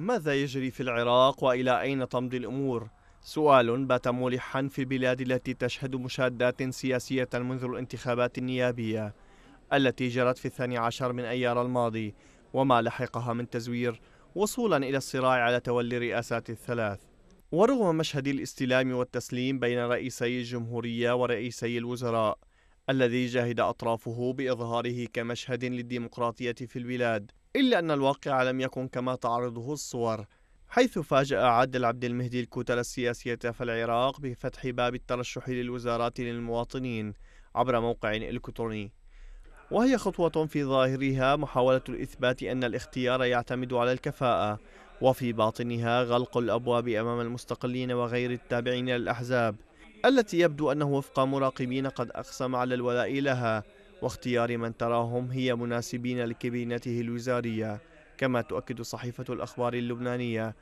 ماذا يجري في العراق والى اين تمضي الامور؟ سؤال بات ملحا في البلاد التي تشهد مشادات سياسيه منذ الانتخابات النيابيه التي جرت في الثاني عشر من ايار الماضي وما لحقها من تزوير وصولا الى الصراع على تولي رئاسات الثلاث. ورغم مشهد الاستلام والتسليم بين رئيسي الجمهوريه ورئيسي الوزراء الذي جهد اطرافه باظهاره كمشهد للديمقراطيه في البلاد إلا أن الواقع لم يكن كما تعرضه الصور حيث فاجأ عادل عبد المهدي الكتل السياسية في العراق بفتح باب الترشح للوزارات للمواطنين عبر موقع إلكتروني وهي خطوة في ظاهرها محاولة الإثبات أن الاختيار يعتمد على الكفاءة وفي باطنها غلق الأبواب أمام المستقلين وغير التابعين للأحزاب التي يبدو أنه وفق مراقبين قد أقسم على الولاء لها واختيار من تراهم هي مناسبين لكبينته الوزارية كما تؤكد صحيفة الأخبار اللبنانية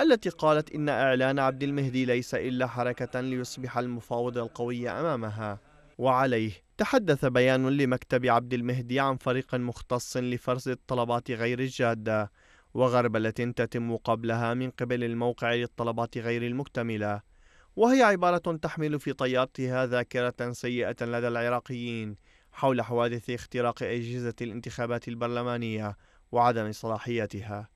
التي قالت إن إعلان عبد المهدي ليس إلا حركة ليصبح المفاوض القوي أمامها وعليه تحدث بيان لمكتب عبد المهدي عن فريق مختص لفرز الطلبات غير الجادة وغربلة تتم قبلها من قبل الموقع للطلبات غير المكتملة وهي عبارة تحمل في طياتها ذاكرة سيئة لدى العراقيين حول حوادث اختراق أجهزة الانتخابات البرلمانية وعدم صلاحيتها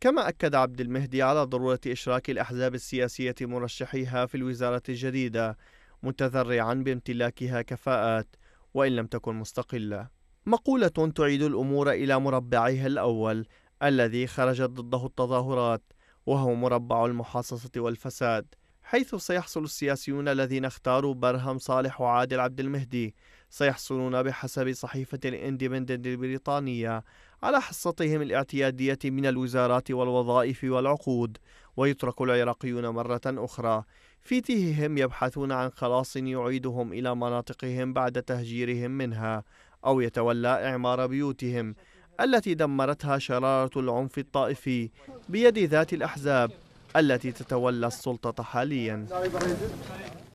كما أكد عبد المهدي على ضرورة إشراك الأحزاب السياسية مرشحيها في الوزارة الجديدة متذرعا بامتلاكها كفاءات وإن لم تكن مستقلة مقولة تعيد الأمور إلى مربعها الأول الذي خرجت ضده التظاهرات وهو مربع المحاصصة والفساد حيث سيحصل السياسيون الذين اختاروا برهم صالح وعادل عبد المهدي سيحصلون بحسب صحيفة الاندبندنت البريطانية على حصتهم الاعتيادية من الوزارات والوظائف والعقود ويترك العراقيون مرة أخرى في تيههم يبحثون عن خلاص يعيدهم إلى مناطقهم بعد تهجيرهم منها أو يتولى إعمار بيوتهم التي دمرتها شرارة العنف الطائفي بيد ذات الأحزاب التي تتولى السلطة حاليا